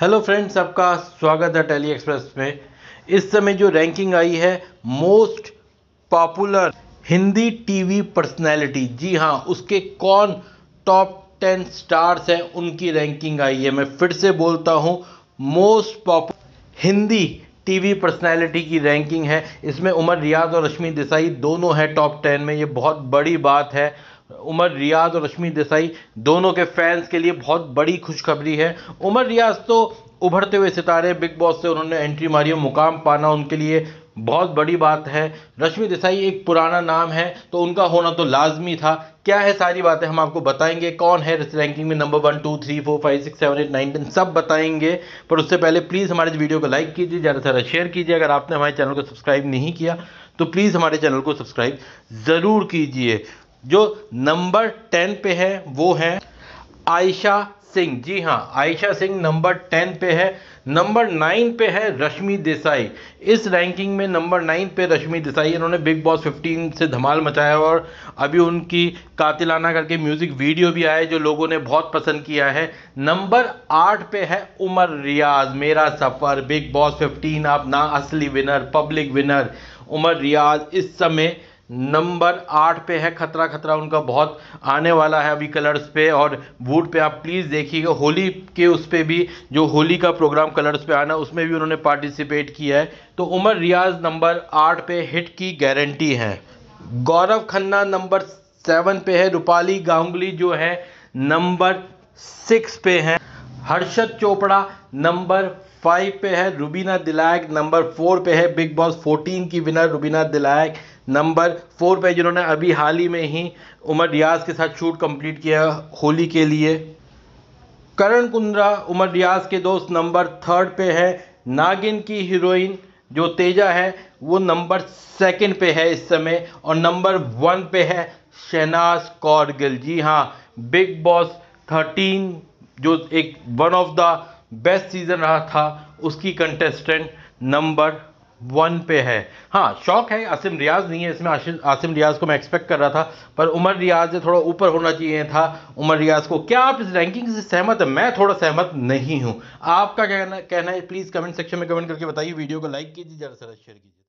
hello friends आपका स्वागत है टेली एक्सप्रेस में इस समय जो रैंकिंग आई है most popular Hindi TV personality जी हाँ उसके कौन टॉप टेन स्टार्स हैं उनकी रैंकिंग आई है मैं फिर से बोलता हूँ most popular Hindi TV personality की रैंकिंग है इसमें उमर रियाज और रश्मि देसाई दोनों हैं टॉप टेन में ये बहुत बड़ी बात है उमर रियाज और रश्मि देसाई दोनों के फैंस के लिए बहुत बड़ी खुशखबरी है उमर रियाज तो उभरते हुए सितारे बिग बॉस से उन्होंने एंट्री मारी और मुकाम पाना उनके लिए बहुत बड़ी बात है रश्मि देसाई एक पुराना नाम है तो उनका होना तो लाजमी था क्या है सारी बातें हम आपको बताएंगे कौन है इस रैंकिंग में number one two three four five six seven eight nine ten सब बताएंगे पर उससे पहले प्लीज़ हमारे इस वीडियो को लाइक कीजिए ज़्यादा से ज़्यादा शेयर कीजिए अगर आपने हमारे चैनल को सब्सक्राइब नहीं किया तो प्लीज़ हमारे चैनल को सब्सक्राइब ज़रूर कीजिए जो नंबर टेन पे है वो है आयशा सिंह जी हाँ आयशा सिंह नंबर टेन पे है नंबर नाइन पे है रश्मि देसाई इस रैंकिंग में नंबर नाइन पे रश्मि देसाई इन्होंने बिग बॉस 15 से धमाल मचाया और अभी उनकी कातिलाना करके म्यूज़िक वीडियो भी आया जो लोगों ने बहुत पसंद किया है नंबर आठ पे है उमर रियाज मेरा सफ़र बिग बॉस 15 आप ना असली winner public winner Umar Riaz इस समय नंबर आठ पे है खतरा खतरा उनका बहुत आने वाला है अभी कलर्स पे और वूड पे आप प्लीज़ देखिएगा होली के उस पर भी जो होली का प्रोग्राम कलर्स पे आना उसमें भी उन्होंने पार्टिसिपेट किया है तो उमर रियाज नंबर आठ पे हिट की गारंटी है गौरव खन्ना नंबर सेवन पे है रूपाली गांगुली जो है नंबर सिक्स पे है हर्षद चोपड़ा नंबर फाइव पे है रुबीना दिलायक नंबर फोर पे है बिग बॉस फोर्टीन की winner Rubina Dilaik number four पे जिन्होंने अभी हाल ही में ही उमर रियाज के साथ शूट कंप्लीट किया होली के लिए करण कुंद्रा उमर रियाज के दोस्त नंबर थर्ड पे है नागिन की हीरोइन जो तेजा है वो नंबर सेकंड पे है इस समय और नंबर वन पे है शहनाज कौर गिल जी हाँ बिग बॉस थर्टीन जो एक one of the best season रहा था उसकी कंटेस्टेंट नंबर वन पे है हाँ शौक है आसिम रियाज नहीं है इसमें आसिम रियाज को मैं एक्सपेक्ट कर रहा था पर उमर रियाज थोड़ा ऊपर होना चाहिए था उमर रियाज को क्या आप इस रैंकिंग से सहमत है मैं थोड़ा सहमत नहीं हूँ आपका कहना कहना है प्लीज़ कमेंट सेक्शन में कमेंट करके बताइए वीडियो को लाइक कीजिए ज़रा ज़रा शेयर कीजिए